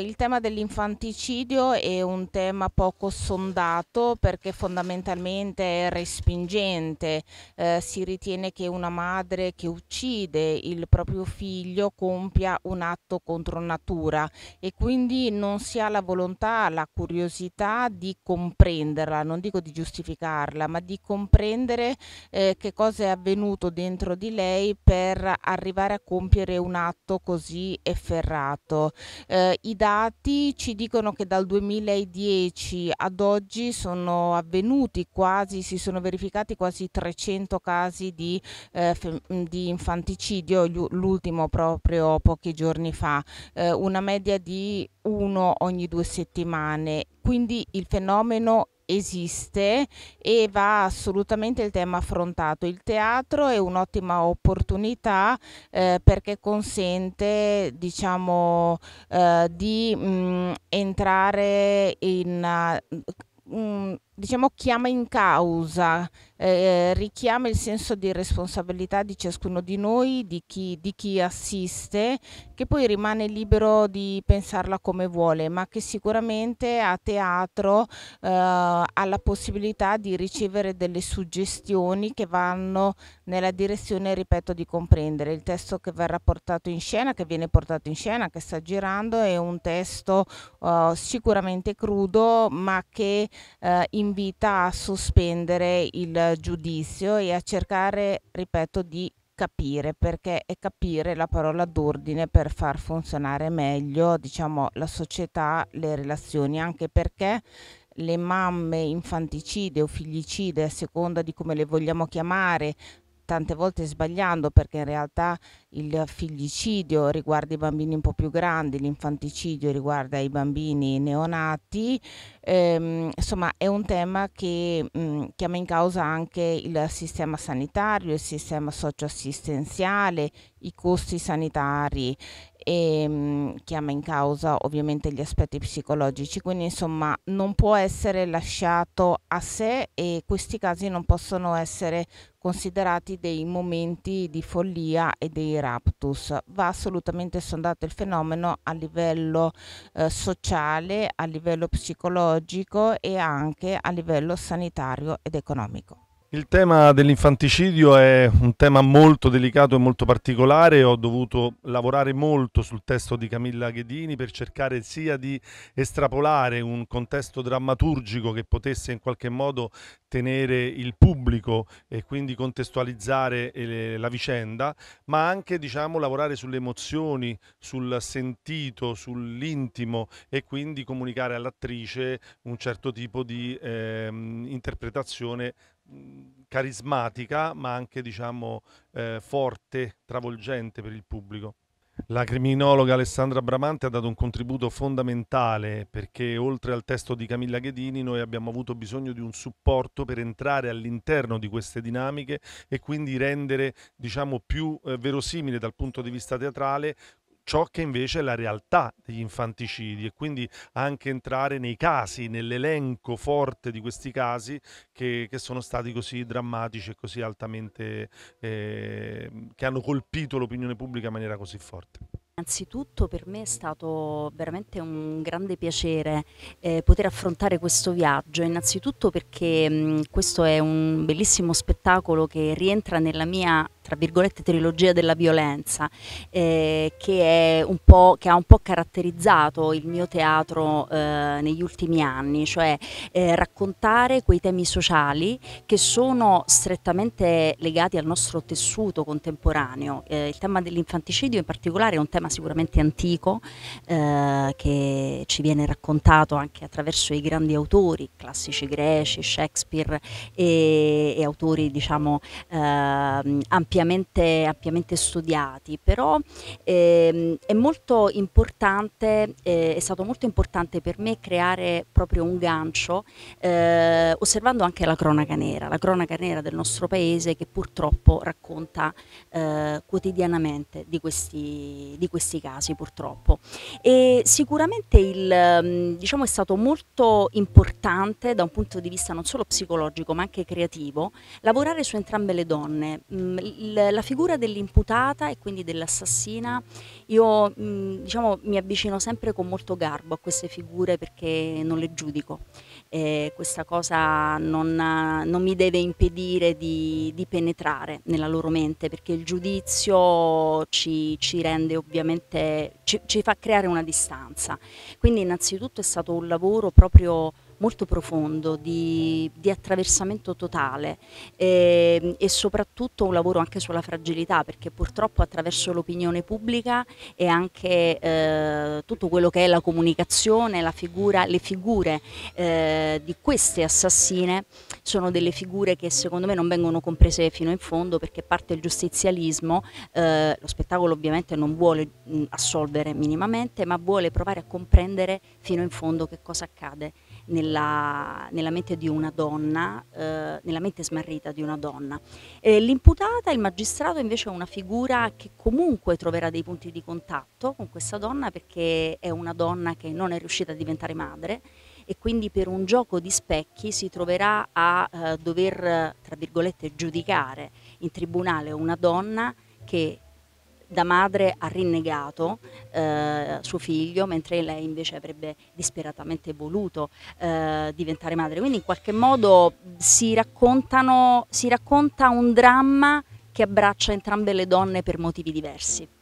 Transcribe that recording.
Il tema dell'infanticidio è un tema poco sondato perché fondamentalmente è respingente. Eh, si ritiene che una madre che uccide il proprio figlio compia un atto contro natura e quindi non si ha la volontà, la curiosità di comprenderla, non dico di giustificarla, ma di comprendere eh, che cosa è avvenuto dentro di lei per arrivare a compiere un atto così efferrato. Eh, dati ci dicono che dal 2010 ad oggi sono avvenuti quasi, si sono verificati quasi 300 casi di, eh, di infanticidio, l'ultimo proprio pochi giorni fa, eh, una media di uno ogni due settimane. Quindi il fenomeno esiste e va assolutamente il tema affrontato. Il teatro è un'ottima opportunità eh, perché consente diciamo, eh, di mh, mm, entrare in... Uh, eh, mh, mm, diciamo chiama in causa eh, richiama il senso di responsabilità di ciascuno di noi, di chi, di chi assiste, che poi rimane libero di pensarla come vuole, ma che sicuramente a teatro eh, ha la possibilità di ricevere delle suggestioni che vanno nella direzione, ripeto, di comprendere il testo che verrà portato in scena, che viene portato in scena, che sta girando, è un testo eh, sicuramente crudo, ma che eh, invita a sospendere il giudizio e a cercare, ripeto, di capire perché è capire la parola d'ordine per far funzionare meglio diciamo, la società, le relazioni, anche perché le mamme infanticide o figlicide, a seconda di come le vogliamo chiamare, tante volte sbagliando perché in realtà il figlicidio riguarda i bambini un po' più grandi, l'infanticidio riguarda i bambini neonati, ehm, insomma è un tema che mh, mm, chiama in causa anche il sistema sanitario, il sistema socioassistenziale, i costi sanitari e mm, chiama in causa ovviamente gli aspetti psicologici, quindi insomma non può essere lasciato a sé e questi casi non possono essere considerati dei momenti di follia e dei raptus. Va assolutamente sondato il fenomeno a livello eh, sociale, a livello psicologico e anche a livello sanitario ed economico. Il tema dell'infanticidio è un tema molto delicato e molto particolare, ho dovuto lavorare molto sul testo di Camilla Ghedini per cercare sia di estrapolare un contesto drammaturgico che potesse in qualche modo tenere il pubblico e quindi contestualizzare eh, la vicenda, ma anche diciamo, lavorare sulle emozioni, sul sentito, sull'intimo e quindi comunicare all'attrice un certo tipo di ehm, interpretazione carismatica ma anche diciamo eh, forte, travolgente per il pubblico. La criminologa Alessandra Bramante ha dato un contributo fondamentale perché oltre al testo di Camilla Ghedini noi abbiamo avuto bisogno di un supporto per entrare all'interno di queste dinamiche e quindi rendere diciamo, più eh, verosimile dal punto di vista teatrale ciò che invece è la realtà degli infanticidi e quindi anche entrare nei casi, nell'elenco forte di questi casi che, che sono stati così drammatici e così altamente, eh, che hanno colpito l'opinione pubblica in maniera così forte. Innanzitutto per me è stato veramente un grande piacere eh, poter affrontare questo viaggio, innanzitutto perché mh, questo è un bellissimo spettacolo che rientra nella mia tra virgolette trilogia della violenza eh, che, che, ha un po' caratterizzato il mio teatro eh, negli ultimi anni, cioè eh, raccontare quei temi sociali che sono strettamente legati al nostro tessuto contemporaneo. Eh, il tema dell'infanticidio in particolare è un tema sicuramente antico eh, che ci viene raccontato anche attraverso i grandi autori, classici greci, Shakespeare e, e autori diciamo ampi ehm, ampiamente, ampiamente studiati, però ehm, è molto importante, eh, è stato molto importante per me creare proprio un gancio eh, osservando anche la cronaca nera, la cronaca nera del nostro paese che purtroppo racconta eh, quotidianamente di questi, di questi, casi purtroppo. E sicuramente il, mm, diciamo, è stato molto importante da un punto di vista non solo psicologico ma anche creativo lavorare su entrambe le donne. Mm, la figura dell'imputata e quindi dell'assassina, io mh, mm, diciamo, mi avvicino sempre con molto garbo a queste figure perché non le giudico. Eh, questa cosa non, non, mi deve impedire di, di, penetrare nella loro mente perché il giudizio ci, ci rende ovviamente, ci, ci fa creare una distanza. Quindi innanzitutto è stato un lavoro proprio molto profondo, di, di attraversamento totale e, ehm, e, soprattutto un lavoro anche sulla fragilità perché purtroppo attraverso l'opinione pubblica e anche eh, tutto quello che è la comunicazione, la figura, le figure eh, di queste assassine sono delle figure che secondo me non vengono comprese fino in fondo perché parte il giustizialismo, eh, lo spettacolo ovviamente non vuole mh, assolvere minimamente ma vuole provare a comprendere fino in fondo che cosa accade nella, nella mente di una donna, eh, nella mente smarrita di una donna. Eh, l'imputata, il magistrato invece è una figura che comunque troverà dei punti di contatto con questa donna perché è una donna che non è riuscita a diventare madre e quindi per un gioco di specchi si troverà a eh, dover, tra virgolette, giudicare in tribunale una donna che da madre ha rinnegato eh, suo figlio, mentre lei invece avrebbe disperatamente voluto eh, diventare madre. Quindi in qualche modo si, si racconta un dramma che abbraccia entrambe le donne per motivi diversi.